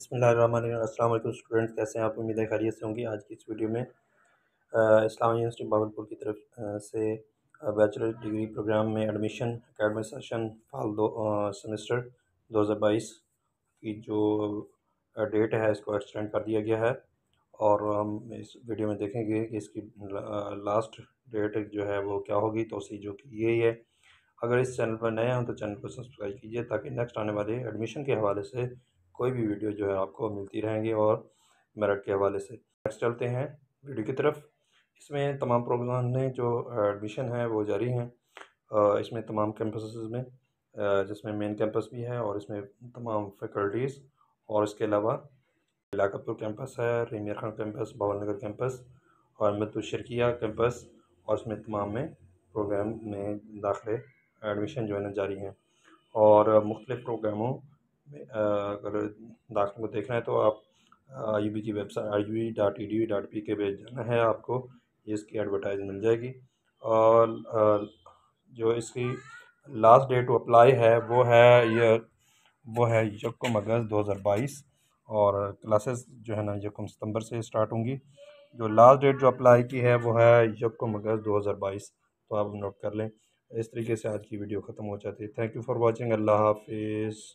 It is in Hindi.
अस्सलाम स्टूडेंट्स कैसे हैं आप उम्मीद है खैरियत से होंगी आज की इस वीडियो में इस्लाम यूनिवर्सिटी बाबलपुर की तरफ से बैचलर डिग्री प्रोग्राम में एडमिशन अकेडमिक सेशन फाल दो सेमेस्टर 2022 की जो डेट है इसको एक्सटेंड कर दिया गया है और हम इस वीडियो में देखेंगे कि इसकी लास्ट डेट जो है वो क्या होगी तो उसी जो कि यही है अगर इस चैनल पर नए हैं तो चैनल को सब्सक्राइब कीजिए ताकि नेक्स्ट आने वाले एडमिशन के हवाले से कोई भी वीडियो जो है आपको मिलती रहेंगी और मेरठ के हवाले से नेक्स्ट चलते हैं वीडियो की तरफ इसमें तमाम प्रोग्राम ने जो एडमिशन है वो जारी हैं इसमें तमाम कैंपस में जिसमें मेन कैंपस भी है और इसमें तमाम फैकल्टीज़ और इसके अलावा लाकतपुर कैंपस है रेमिया खान कैंपस भवन नगर कैंपस और मत शर्किया कैंपस और इसमें तमाम में प्रोग्राम में दाखिले एडमिशन जो है ना जारी हैं और मुख्तलिफ़ प्रोग्रामों अगर दाखिल को देखना है तो आप आई बी की website I U dot E D dot P K पे जाना है आपको इसकी एडवर्टाइज मिल जाएगी और जो इसकी लास्ट डेट टू अप्लाई है वो है ये वो है यकम अगस्त दो हज़ार बाईस और क्लासेस जो है ना यकम सितंबर से स्टार्ट होंगी जो लास्ट डेट जो अप्लाई की है वो है यकम अगस्त दो हज़ार बाईस तो आप नोट कर लें इस तरीके से आज की वीडियो ख़त्म हो जाती है thank you for watching Allah हाफिज़